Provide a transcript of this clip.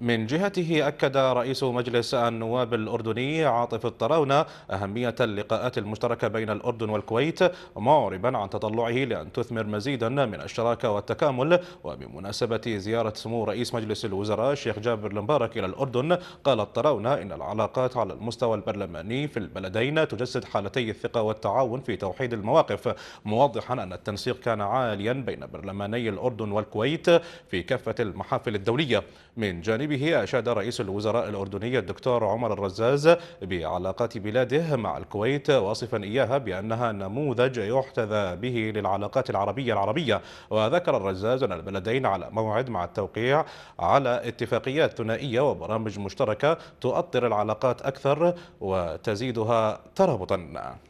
من جهته أكد رئيس مجلس النواب الأردني عاطف الطراونة أهمية اللقاءات المشتركة بين الأردن والكويت معربا عن تطلعه لأن تثمر مزيدا من الشراكة والتكامل وبمناسبة زيارة سمو رئيس مجلس الوزراء الشيخ جابر المبارك إلى الأردن قال الطراونة إن العلاقات على المستوى البرلماني في البلدين تجسد حالتي الثقة والتعاون في توحيد المواقف موضحا أن التنسيق كان عاليا بين برلماني الأردن والكويت في كافة المحافل الدولية من جانب جانبه أشاد رئيس الوزراء الأردني الدكتور عمر الرزاز بعلاقات بلاده مع الكويت واصفا إياها بأنها نموذج يحتذى به للعلاقات العربية العربية وذكر الرزاز أن البلدين على موعد مع التوقيع على اتفاقيات ثنائية وبرامج مشتركة تؤطر العلاقات أكثر وتزيدها ترابطا